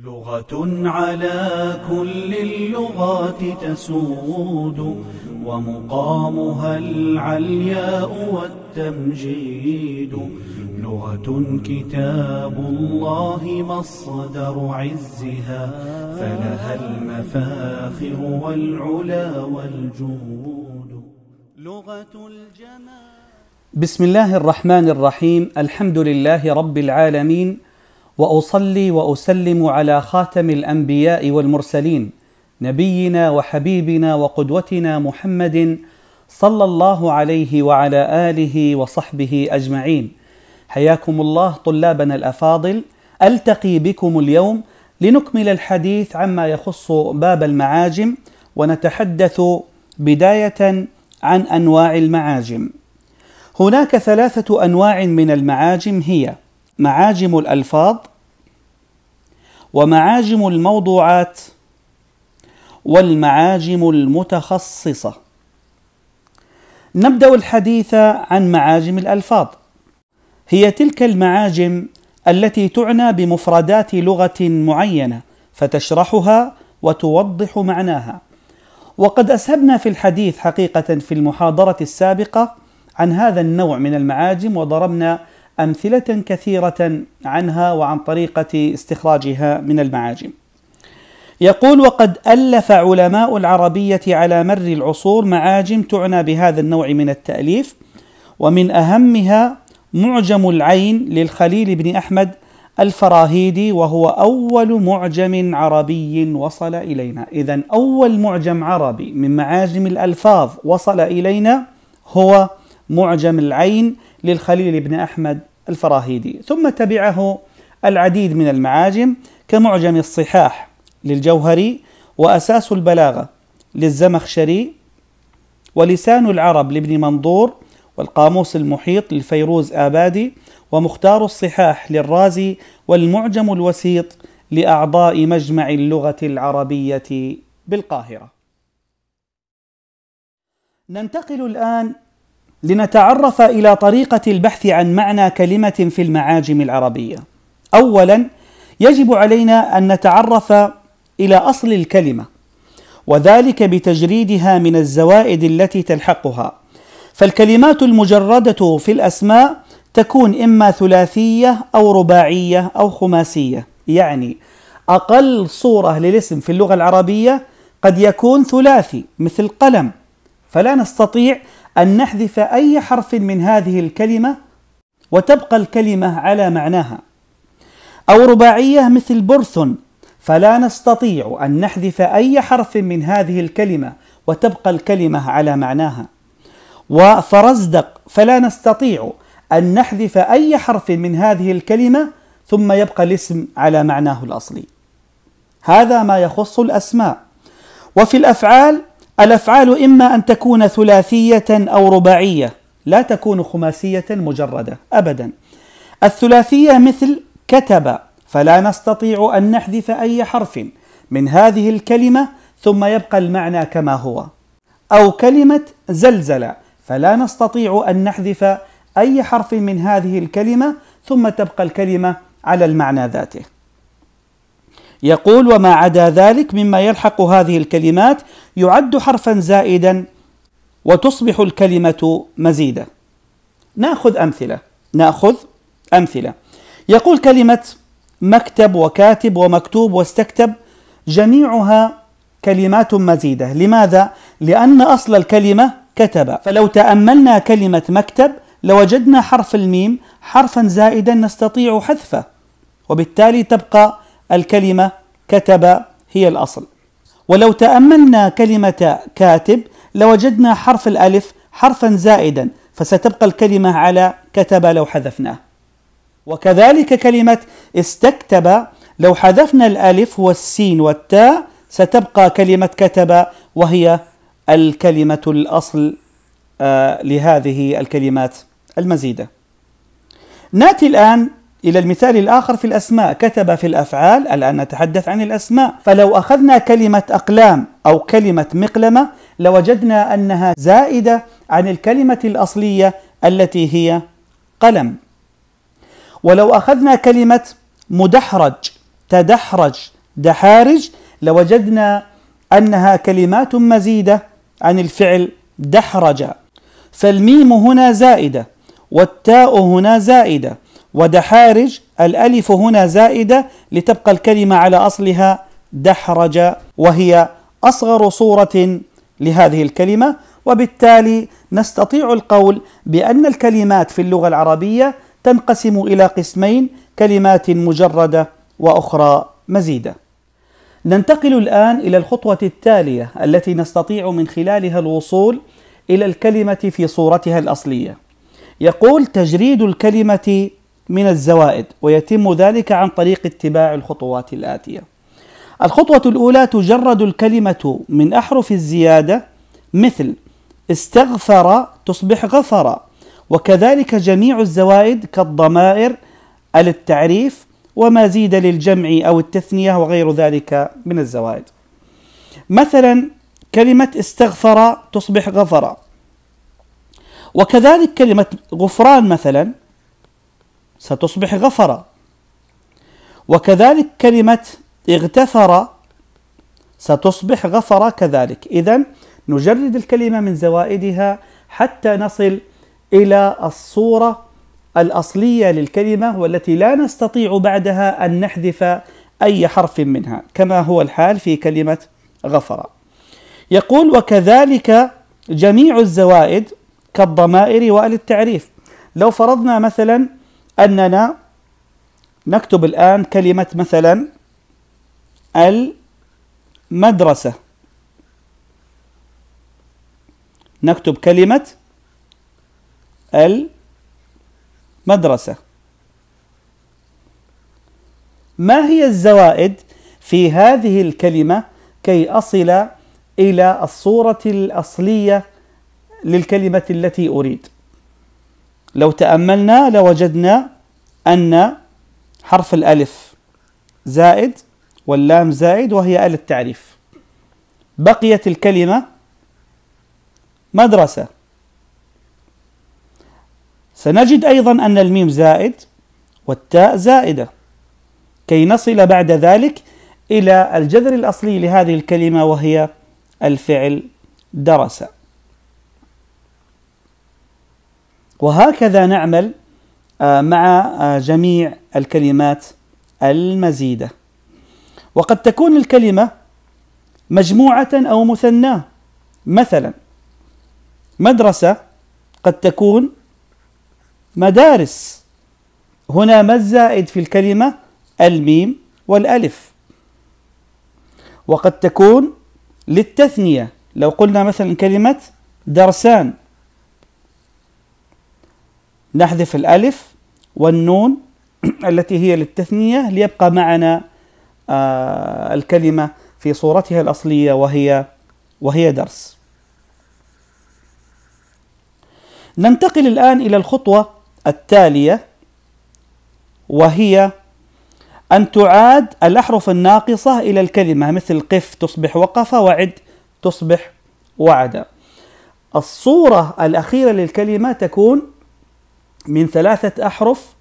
لغة على كل اللغات تسود ومقامها العلياء والتمجيد لغة كتاب الله مصدر عزها فلها المفاخر والعلا والجود لغة الجمال بسم الله الرحمن الرحيم الحمد لله رب العالمين واصلي واسلم على خاتم الانبياء والمرسلين نبينا وحبيبنا وقدوتنا محمد صلى الله عليه وعلى اله وصحبه اجمعين حياكم الله طلابنا الافاضل التقي بكم اليوم لنكمل الحديث عما يخص باب المعاجم ونتحدث بدايه عن انواع المعاجم هناك ثلاثه انواع من المعاجم هي معاجم الالفاظ ومعاجم الموضوعات والمعاجم المتخصصة نبدأ الحديث عن معاجم الألفاظ هي تلك المعاجم التي تعنى بمفردات لغة معينة فتشرحها وتوضح معناها وقد أسهبنا في الحديث حقيقة في المحاضرة السابقة عن هذا النوع من المعاجم وضربنا أمثلة كثيرة عنها وعن طريقة استخراجها من المعاجم. يقول وقد ألف علماء العربية على مر العصور معاجم تعنى بهذا النوع من التأليف ومن أهمها معجم العين للخليل بن أحمد الفراهيدي وهو أول معجم عربي وصل إلينا إذا أول معجم عربي من معاجم الألفاظ وصل إلينا هو معجم العين للخليل بن أحمد الفراهيدي ثم تبعه العديد من المعاجم كمعجم الصحاح للجوهري وأساس البلاغة للزمخشري ولسان العرب لابن منظور والقاموس المحيط للفيروز آبادي ومختار الصحاح للرازي والمعجم الوسيط لأعضاء مجمع اللغة العربية بالقاهرة. ننتقل الآن لنتعرف الى طريقه البحث عن معنى كلمه في المعاجم العربيه اولا يجب علينا ان نتعرف الى اصل الكلمه وذلك بتجريدها من الزوائد التي تلحقها فالكلمات المجرده في الاسماء تكون اما ثلاثيه او رباعيه او خماسيه يعني اقل صوره للاسم في اللغه العربيه قد يكون ثلاثي مثل قلم فلا نستطيع أن نحذف أي حرف من هذه الكلمة وتبقى الكلمة على معناها أو رباعية مثل برث فلا نستطيع أن نحذف أي حرف من هذه الكلمة وتبقى الكلمة على معناها وفرزدق فلا نستطيع أن نحذف أي حرف من هذه الكلمة ثم يبقى الاسم على معناه الأصلي هذا ما يخص الأسماء وفي الأفعال الافعال اما ان تكون ثلاثيه او رباعيه لا تكون خماسيه مجرده ابدا الثلاثيه مثل كتب فلا نستطيع ان نحذف اي حرف من هذه الكلمه ثم يبقى المعنى كما هو او كلمه زلزل فلا نستطيع ان نحذف اي حرف من هذه الكلمه ثم تبقى الكلمه على المعنى ذاته يقول وما عدا ذلك مما يلحق هذه الكلمات يعد حرفا زائدا وتصبح الكلمة مزيدة ناخذ أمثلة ناخذ أمثلة يقول كلمة مكتب وكاتب ومكتوب واستكتب جميعها كلمات مزيدة لماذا؟ لأن أصل الكلمة كتب فلو تأملنا كلمة مكتب لوجدنا حرف الميم حرفا زائدا نستطيع حذفه وبالتالي تبقى الكلمة كتب هي الأصل ولو تأملنا كلمة كاتب لوجدنا حرف الألف حرفا زائدا فستبقى الكلمة على كتب لو حذفناه وكذلك كلمة استكتب لو حذفنا الألف والسين والتاء ستبقى كلمة كتب وهي الكلمة الأصل آه، لهذه الكلمات المزيدة. ناتي الآن إلى المثال الآخر في الأسماء كتب في الأفعال الآن نتحدث عن الأسماء فلو أخذنا كلمة أقلام أو كلمة مقلمة لوجدنا أنها زائدة عن الكلمة الأصلية التي هي قلم ولو أخذنا كلمة مدحرج تدحرج دحارج لوجدنا أنها كلمات مزيدة عن الفعل دحرج فالميم هنا زائدة والتاء هنا زائدة ودحارج الألف هنا زائدة لتبقى الكلمة على أصلها دحرج وهي أصغر صورة لهذه الكلمة وبالتالي نستطيع القول بأن الكلمات في اللغة العربية تنقسم إلى قسمين كلمات مجردة وأخرى مزيدة. ننتقل الآن إلى الخطوة التالية التي نستطيع من خلالها الوصول إلى الكلمة في صورتها الأصلية. يقول تجريد الكلمة من الزوائد ويتم ذلك عن طريق اتباع الخطوات الآتية الخطوة الأولى تجرد الكلمة من أحرف الزيادة مثل استغفر تصبح غفر وكذلك جميع الزوائد كالضمائر التعريف وما زيد للجمع أو التثنية وغير ذلك من الزوائد مثلا كلمة استغفر تصبح غفر وكذلك كلمة غفران مثلا ستصبح غفر وكذلك كلمة اغتفر ستصبح غفر كذلك إذا نجرد الكلمة من زوائدها حتى نصل إلى الصورة الأصلية للكلمة والتي لا نستطيع بعدها أن نحذف أي حرف منها كما هو الحال في كلمة غفر يقول وكذلك جميع الزوائد كالضمائر والتعريف لو فرضنا مثلا أننا نكتب الآن كلمة مثلا المدرسة نكتب كلمة المدرسة ما هي الزوائد في هذه الكلمة كي أصل إلى الصورة الأصلية للكلمة التي أريد لو تأملنا لوجدنا أن حرف الألف زائد واللام زائد وهي آل التعريف بقيت الكلمة مدرسة سنجد أيضا أن الميم زائد والتاء زائدة كي نصل بعد ذلك إلى الجذر الأصلي لهذه الكلمة وهي الفعل درس وهكذا نعمل آه، مع آه، جميع الكلمات المزيدة وقد تكون الكلمة مجموعة أو مثناة مثلا مدرسة قد تكون مدارس هنا ما الزائد في الكلمة الميم والألف وقد تكون للتثنية لو قلنا مثلا كلمة درسان نحذف الألف والنون التي هي للتثنية ليبقى معنا آه، الكلمة في صورتها الأصلية وهي وهي درس. ننتقل الآن إلى الخطوة التالية وهي أن تعاد الأحرف الناقصة إلى الكلمة مثل قف تصبح وقف وعد تصبح وعد. الصورة الأخيرة للكلمة تكون من ثلاثة أحرف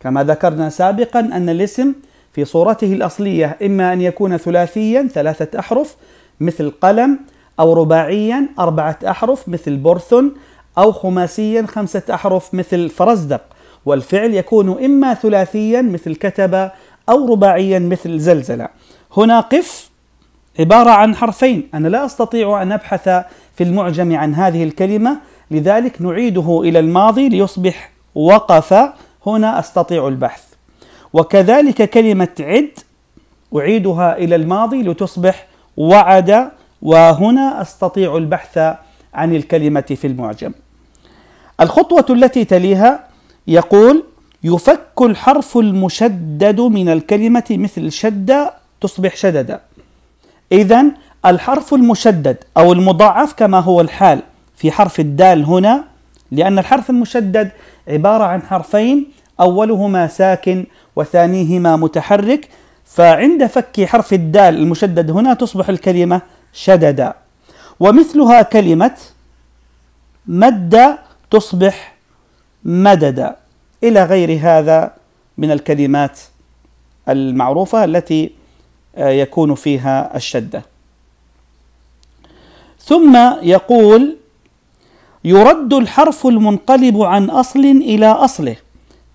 كما ذكرنا سابقا أن الاسم في صورته الأصلية إما أن يكون ثلاثيا ثلاثة أحرف مثل قلم أو رباعيا أربعة أحرف مثل برثن أو خماسيا خمسة أحرف مثل فرزدق والفعل يكون إما ثلاثيا مثل كتب أو رباعيا مثل زلزلة هنا قف عبارة عن حرفين أنا لا أستطيع أن أبحث في المعجم عن هذه الكلمة لذلك نعيده إلى الماضي ليصبح وقف هنا أستطيع البحث وكذلك كلمة عد أعيدها إلى الماضي لتصبح وعد وهنا أستطيع البحث عن الكلمة في المعجم الخطوة التي تليها يقول يفك الحرف المشدد من الكلمة مثل شد تصبح شددا إذا الحرف المشدد أو المضاعف كما هو الحال في حرف الدال هنا لأن الحرف المشدد عبارة عن حرفين أولهما ساكن وثانيهما متحرك فعند فك حرف الدال المشدد هنا تصبح الكلمة شددا ومثلها كلمة مد تصبح مددا إلى غير هذا من الكلمات المعروفة التي آه، يكون فيها الشدة ثم يقول يرد الحرف المنقلب عن أصل إلى أصله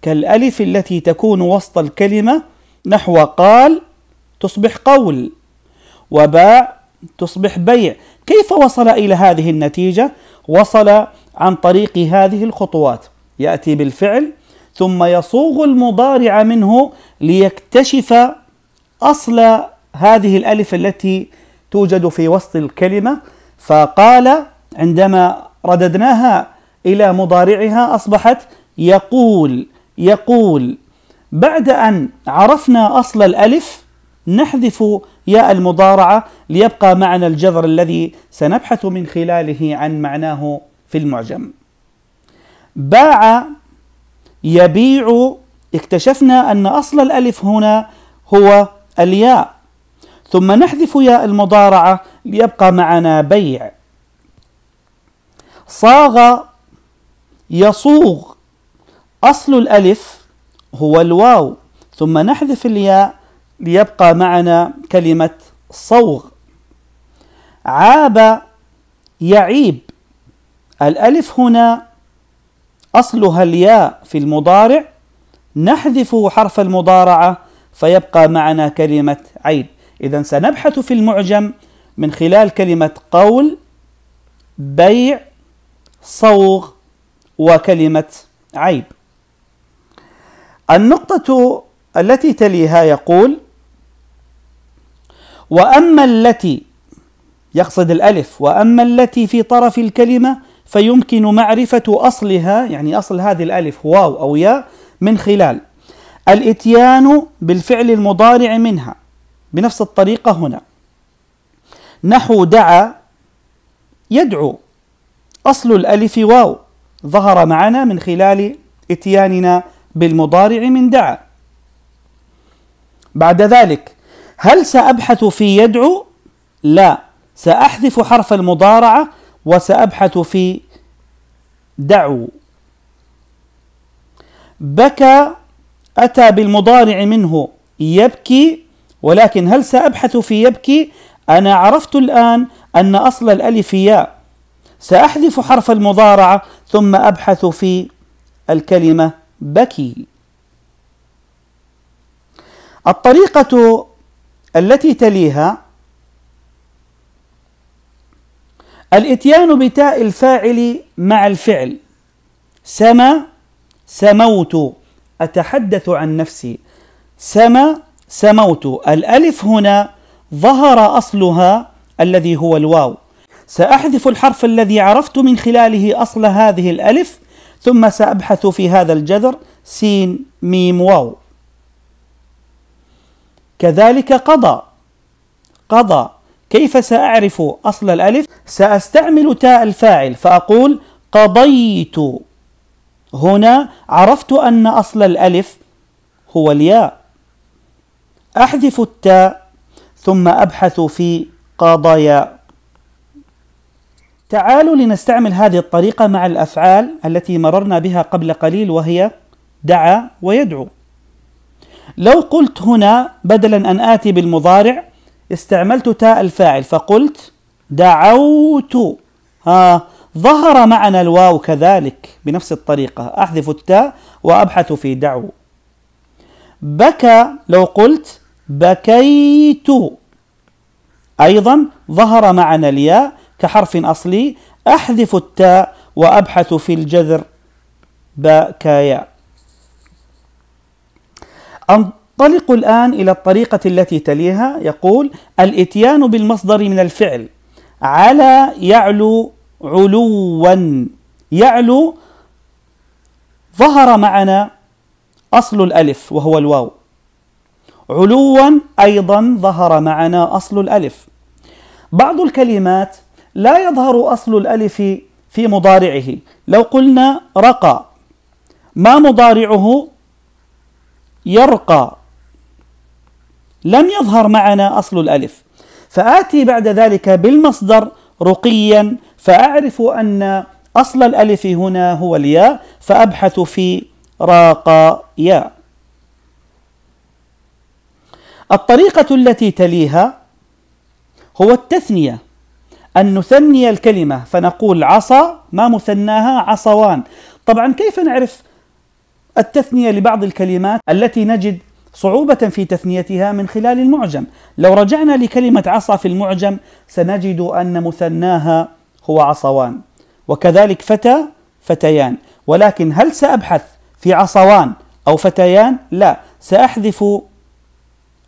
كالألف التي تكون وسط الكلمة نحو قال تصبح قول وباع تصبح بيع كيف وصل إلى هذه النتيجة؟ وصل عن طريق هذه الخطوات يأتي بالفعل ثم يصوغ المضارع منه ليكتشف أصل هذه الألف التي توجد في وسط الكلمة فقال عندما رددناها إلى مضارعها أصبحت يقول يقول بعد أن عرفنا أصل الألف نحذف ياء المضارعة ليبقى معنا الجذر الذي سنبحث من خلاله عن معناه في المعجم باع يبيع اكتشفنا أن أصل الألف هنا هو الياء ثم نحذف ياء المضارعة ليبقى معنا بيع صاغ يصوغ أصل الألف هو الواو ثم نحذف الياء ليبقى معنا كلمة صوغ عاب يعيب الألف هنا أصلها الياء في المضارع نحذف حرف المضارعة فيبقى معنا كلمة عيب إذا سنبحث في المعجم من خلال كلمة قول بيع صوغ وكلمة عيب النقطة التي تليها يقول وأما التي يقصد الألف وأما التي في طرف الكلمة فيمكن معرفة أصلها يعني أصل هذه الألف واو أو ياء من خلال الإتيان بالفعل المضارع منها بنفس الطريقة هنا نحو دعا يدعو أصل الألف واو ظهر معنا من خلال إتياننا بالمضارع من دعا بعد ذلك هل سأبحث في يدعو؟ لا سأحذف حرف المضارعة وسأبحث في دعو بكى أتى بالمضارع منه يبكي ولكن هل سأبحث في يبكي؟ أنا عرفت الآن أن أصل الألف ياء سأحذف حرف المضارعة ثم أبحث في الكلمة بكي الطريقة التي تليها الاتيان بتاء الفاعل مع الفعل سما سموت اتحدث عن نفسي سما سموت الالف هنا ظهر اصلها الذي هو الواو سأحذف الحرف الذي عرفت من خلاله أصل هذه الألف ثم سأبحث في هذا الجذر سين ميم واو كذلك قضى قضى كيف سأعرف أصل الألف؟ سأستعمل تاء الفاعل فأقول قضيت هنا عرفت أن أصل الألف هو الياء أحذف التاء ثم أبحث في قضايا تعالوا لنستعمل هذه الطريقة مع الأفعال التي مررنا بها قبل قليل وهي دعا ويدعو. لو قلت هنا بدلا أن آتي بالمضارع استعملت تاء الفاعل فقلت دعوت ها ظهر معنا الواو كذلك بنفس الطريقة أحذف التاء وأبحث في دعو بكى لو قلت بكيت أيضا ظهر معنا الياء كحرف أصلي أحذف التاء وأبحث في الجذر باكايا انطلق الآن إلى الطريقة التي تليها يقول الإتيان بالمصدر من الفعل على يعلو علوا يعلو ظهر معنا أصل الألف وهو الواو علوا أيضا ظهر معنا أصل الألف بعض الكلمات لا يظهر أصل الألف في مضارعه لو قلنا رقى ما مضارعه يرقى لم يظهر معنا أصل الألف فآتي بعد ذلك بالمصدر رقيا فأعرف أن أصل الألف هنا هو الياء فأبحث في راقى ياء الطريقة التي تليها هو التثنية أن نثني الكلمة فنقول عصا ما مثناها عصوان طبعا كيف نعرف التثنية لبعض الكلمات التي نجد صعوبة في تثنيتها من خلال المعجم لو رجعنا لكلمة عصا في المعجم سنجد أن مثناها هو عصوان وكذلك فتى فتيان ولكن هل سأبحث في عصوان أو فتيان؟ لا سأحذف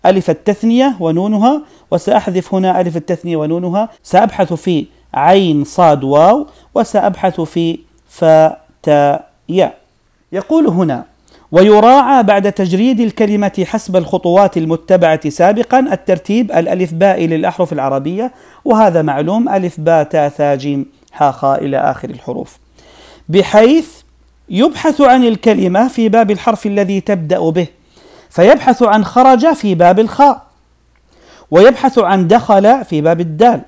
ألف التثنية ونونها وسأحذف هنا ألف التثنية ونونها سأبحث في عين صاد واو وسأبحث في فا تا يا يقول هنا ويراعى بعد تجريد الكلمة حسب الخطوات المتبعة سابقا الترتيب الألف باء للأحرف العربية وهذا معلوم ألف باء تاء ثا جيم حا خاء إلى آخر الحروف بحيث يبحث عن الكلمة في باب الحرف الذي تبدأ به فيبحث عن خرج في باب الخاء ويبحث عن دخل في باب الدال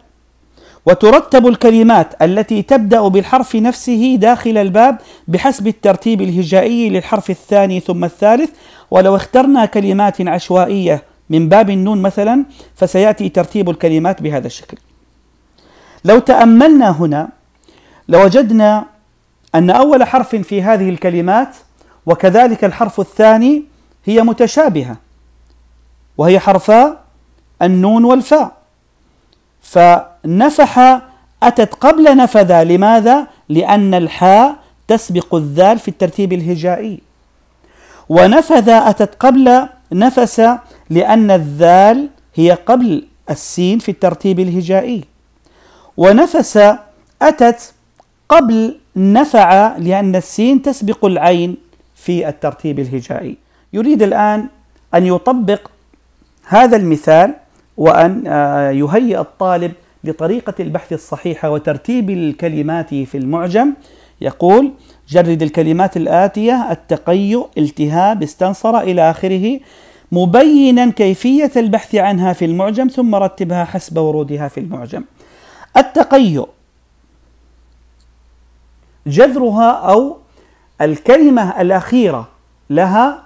وترتب الكلمات التي تبدا بالحرف نفسه داخل الباب بحسب الترتيب الهجائي للحرف الثاني ثم الثالث ولو اخترنا كلمات عشوائيه من باب النون مثلا فسياتي ترتيب الكلمات بهذا الشكل لو تاملنا هنا لوجدنا ان اول حرف في هذه الكلمات وكذلك الحرف الثاني هي متشابهة وهي حرفا النون والفاء فنفح أتت قبل نفذ لماذا؟ لأن الحاء تسبق الذال في الترتيب الهجائي ونفذ أتت قبل نفس لأن الذال هي قبل السين في الترتيب الهجائي ونفس أتت قبل نفع لأن السين تسبق العين في الترتيب الهجائي يريد الآن أن يطبق هذا المثال وأن آه، يهيئ الطالب لطريقة البحث الصحيحة وترتيب الكلمات في المعجم يقول جرد الكلمات الآتية التقيؤ التهاب استنصر إلى آخره مبينا كيفية البحث عنها في المعجم ثم رتبها حسب ورودها في المعجم التقيؤ جذرها أو الكلمة الأخيرة لها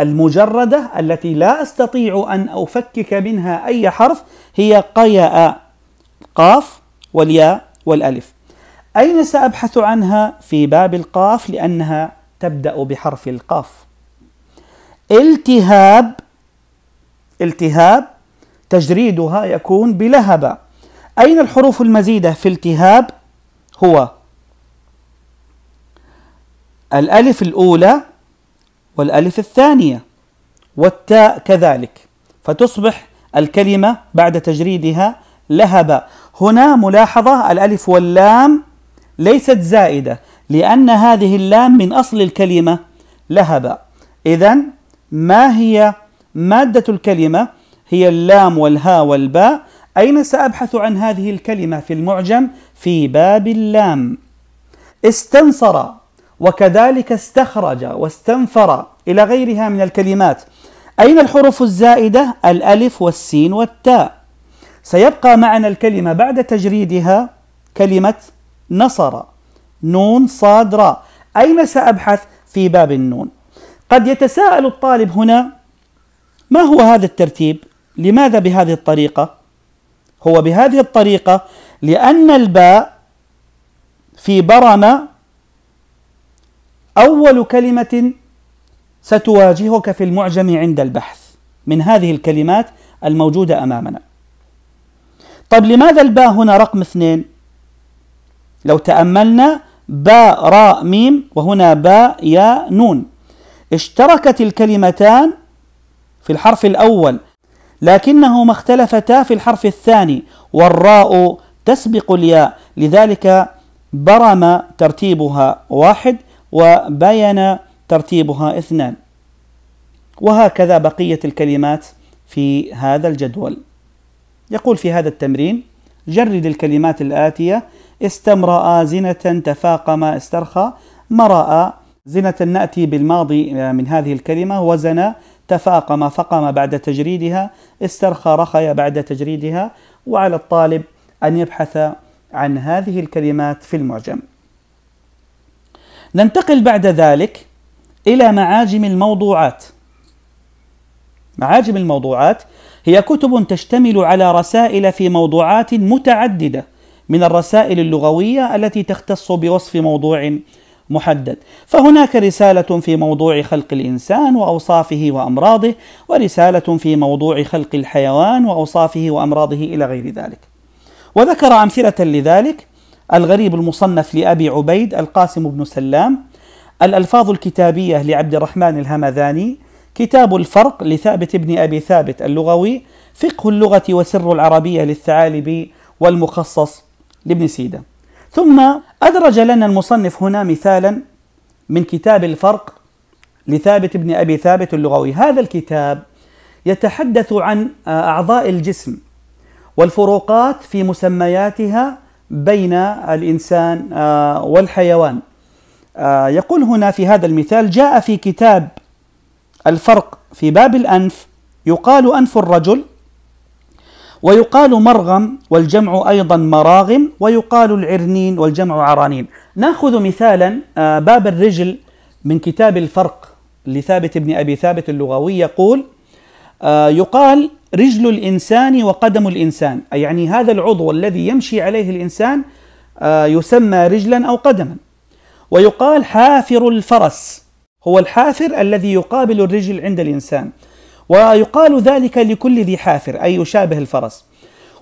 المجردة التي لا أستطيع أن أفكك منها أي حرف هي قياء قاف والياء والألف أين سأبحث عنها في باب القاف لأنها تبدأ بحرف القاف التهاب التهاب تجريدها يكون بلهب أين الحروف المزيدة في التهاب هو الألف الأولى والألف الثانية والتاء كذلك فتصبح الكلمة بعد تجريدها لهبا هنا ملاحظة الألف واللام ليست زائدة لأن هذه اللام من أصل الكلمة لهبا إذا ما هي مادة الكلمة هي اللام والهاء والباء أين سأبحث عن هذه الكلمة في المعجم في باب اللام استنصر وكذلك استخرج واستنفر إلى غيرها من الكلمات أين الحروف الزائدة الألف والسين والتاء سيبقى معنا الكلمة بعد تجريدها كلمة نصر نون صاد راء أين سأبحث في باب النون قد يتساءل الطالب هنا ما هو هذا الترتيب لماذا بهذه الطريقة هو بهذه الطريقة لأن الباء في برم أول كلمة ستواجهك في المعجم عند البحث من هذه الكلمات الموجودة أمامنا طب لماذا الباء هنا رقم اثنين لو تأملنا باء راء ميم وهنا باء يا نون اشتركت الكلمتان في الحرف الأول لكنهما اختلفتا في الحرف الثاني والراء تسبق الياء لذلك برم ترتيبها واحد وبين ترتيبها اثنان وهكذا بقية الكلمات في هذا الجدول يقول في هذا التمرين جرد الكلمات الآتية استمرأ زنة تفاقم استرخى مرأ زنة نأتي بالماضي آه، من هذه الكلمة وزن تفاقم فقم بعد تجريدها استرخى رخي بعد تجريدها وعلى الطالب أن يبحث عن هذه الكلمات في المعجم ننتقل بعد ذلك إلى معاجم الموضوعات معاجم الموضوعات هي كتب تشتمل على رسائل في موضوعات متعددة من الرسائل اللغوية التي تختص بوصف موضوع محدد فهناك رسالة في موضوع خلق الإنسان وأوصافه وأمراضه ورسالة في موضوع خلق الحيوان وأوصافه وأمراضه إلى غير ذلك وذكر أمثلة لذلك الغريب المصنف لأبي عبيد القاسم بن سلام الألفاظ الكتابية لعبد الرحمن الهمذاني كتاب الفرق لثابت بن أبي ثابت اللغوي فقه اللغة وسر العربية للثعالبي والمخصص لابن سيدة ثم أدرج لنا المصنف هنا مثالا من كتاب الفرق لثابت بن أبي ثابت اللغوي هذا الكتاب يتحدث عن أعضاء الجسم والفروقات في مسمياتها بين الإنسان آه، والحيوان آه، يقول هنا في هذا المثال جاء في كتاب الفرق في باب الأنف يقال أنف الرجل ويقال مرغم والجمع أيضا مراغم ويقال العرنين والجمع عرانين ناخذ مثالا آه، باب الرجل من كتاب الفرق لثابت بن أبي ثابت اللغوي يقول يقال رجل الإنسان وقدم الإنسان أي يعني هذا العضو الذي يمشي عليه الإنسان آه، يسمى رجلا أو قدما ويقال حافر الفرس هو الحافر الذي يقابل الرجل عند الإنسان ويقال ذلك لكل ذي حافر أي يشابه الفرس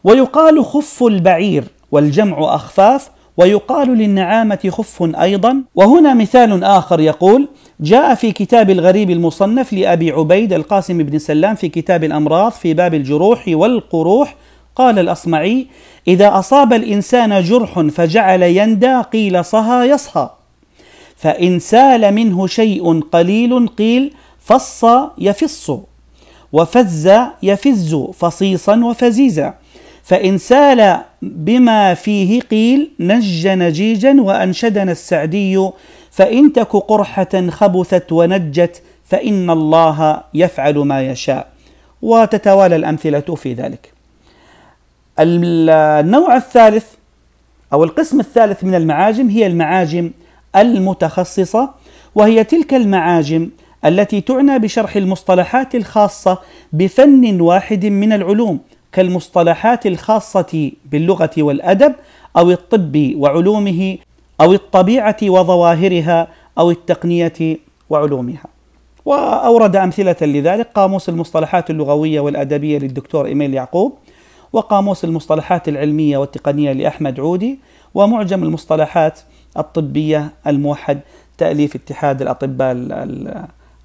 ويقال خف البعير والجمع أخفاف ويقال للنعامة خف أيضا وهنا مثال آخر يقول جاء في كتاب الغريب المصنف لأبي عبيد القاسم بن سلام في كتاب الأمراض في باب الجروح والقروح قال الأصمعي إذا أصاب الإنسان جرح فجعل يندى قيل صهى يصهى فإن سال منه شيء قليل قيل فص يفص وفز يفز فصيصا وفزيزا فإن سال بما فيه قيل نج نجيجا وأنشدنا السعدي فإن تك قرحة خبثت ونجت فإن الله يفعل ما يشاء وتتوالى الأمثلة في ذلك النوع الثالث أو القسم الثالث من المعاجم هي المعاجم المتخصصة وهي تلك المعاجم التي تعنى بشرح المصطلحات الخاصة بفن واحد من العلوم كالمصطلحات الخاصة باللغة والأدب أو الطب وعلومه او الطبيعه وظواهرها او التقنيه وعلومها. واورد امثله لذلك قاموس المصطلحات اللغويه والادبيه للدكتور ايميل يعقوب وقاموس المصطلحات العلميه والتقنيه لاحمد عودي ومعجم المصطلحات الطبيه الموحد تاليف اتحاد الاطباء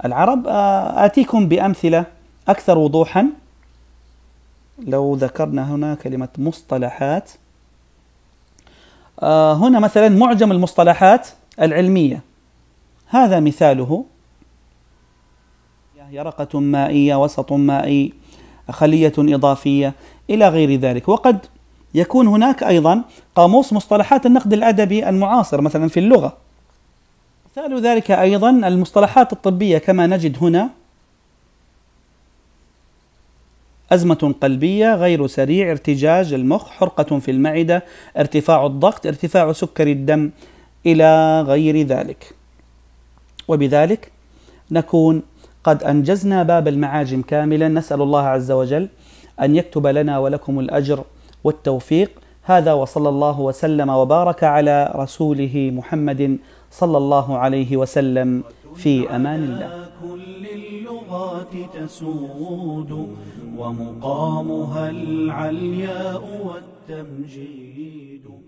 العرب آه، اتيكم بامثله اكثر وضوحا لو ذكرنا هنا كلمه مصطلحات آه، هنا مثلا معجم المصطلحات العلمية هذا مثاله يرقة مائية وسط مائي خلية إضافية إلى غير ذلك وقد يكون هناك أيضا قاموس مصطلحات النقد الأدبي المعاصر مثلا في اللغة مثال ذلك أيضا المصطلحات الطبية كما نجد هنا أزمة قلبية غير سريع ارتجاج المخ حرقة في المعدة ارتفاع الضغط ارتفاع سكر الدم إلى غير ذلك وبذلك نكون قد أنجزنا باب المعاجم كاملا نسأل الله عز وجل أن يكتب لنا ولكم الأجر والتوفيق هذا وصلى الله وسلم وبارك على رسوله محمد صلى الله عليه وسلم في أمان الله كل اللغات تسود ومقامها العلياء والتمجيد